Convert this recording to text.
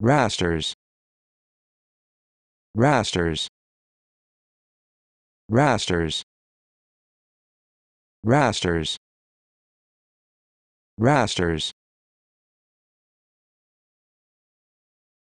rasters rasters rasters rasters rasters